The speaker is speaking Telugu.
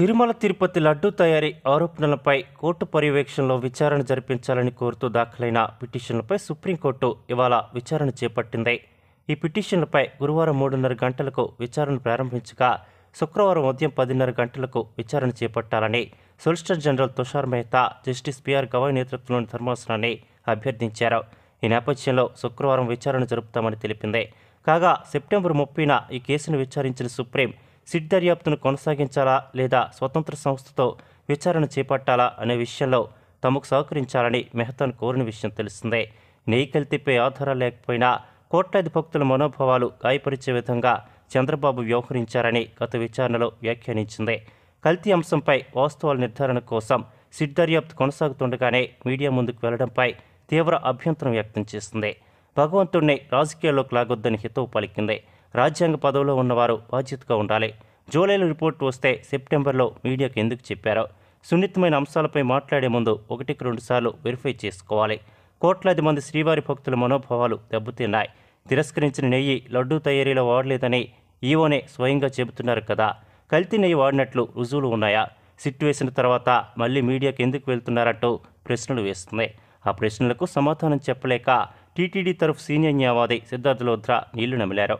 తిరుమల తిరుపతి లడ్డూ తయారీ ఆరోపణలపై కోర్టు పర్యవేక్షణలో విచారణ జరిపించాలని కోరుతూ దాఖలైన పిటిషన్లపై సుప్రీంకోర్టు ఇవాళ విచారణ చేపట్టింది ఈ పిటిషన్లపై గురువారం మూడున్నర గంటలకు విచారణ ప్రారంభించగా శుక్రవారం ఉదయం పదిన్నర గంటలకు విచారణ చేపట్టాలని solicitor general Tushar Mehta justice PR Gavai నేతృత్వంలోని ధర్మాసనాన్ని అభ్యర్థించారు ఈ నేపథ్యంలో శుక్రవారం విచారణ జరుపుతామని తెలిపింది కాగా సెప్టెంబర్ ముప్పైన ఈ కేసును విచారించిన సుప్రీం సిట్ దర్యాప్తును కొనసాగించాలా లేదా స్వతంత్ర సంస్థతో విచారణ చేపట్టాలా అనే విషయంలో తమకు సహకరించాలని మెహతాన్ కోరిన విషయం తెలిసిందే నెయ్యి కల్తీపై ఆధారాలు లేకపోయినా కోట్లాది భక్తుల మనోభావాలు గాయపరిచే విధంగా చంద్రబాబు వ్యవహరించారని గత విచారణలో వ్యాఖ్యానించింది కల్తీ అంశంపై వాస్తవాల నిర్ధారణ కోసం సిట్ దర్యాప్తు కొనసాగుతుండగానే మీడియా ముందుకు వెళ్లడంపై తీవ్ర అభ్యంతరం వ్యక్తం చేసింది భగవంతుణ్ణి రాజకీయాల్లోకి లాగొద్దని హితవు పలికింది రాజ్యాంగ పదవిలో ఉన్నవారు బాధ్యతగా ఉండాలి జూలైలో రిపోర్ట్ వస్తే సెప్టెంబర్లో మీడియాకు ఎందుకు చెప్పారో సున్నితమైన అంశాలపై మాట్లాడే ముందు ఒకటికి రెండుసార్లు వెరిఫై చేసుకోవాలి కోట్లాది మంది శ్రీవారి భక్తుల మనోభావాలు దెబ్బతిన్నాయి తిరస్కరించిన నెయ్యి లడ్డూ తయారీలో వాడలేదని ఈవోనే స్వయంగా చెబుతున్నారు కదా కల్తీ నెయ్యి వాడినట్లు రుజువులు ఉన్నాయా సిట్ వేసిన తర్వాత మళ్ళీ మీడియాకి ఎందుకు వెళ్తున్నారంటూ ప్రశ్నలు వేస్తుంది ఆ ప్రశ్నలకు సమాధానం చెప్పలేక టీటీడీ తరఫు సీనియర్ న్యాయవాది సిద్ధార్థ లోధ్రా నీళ్లు నమిలారు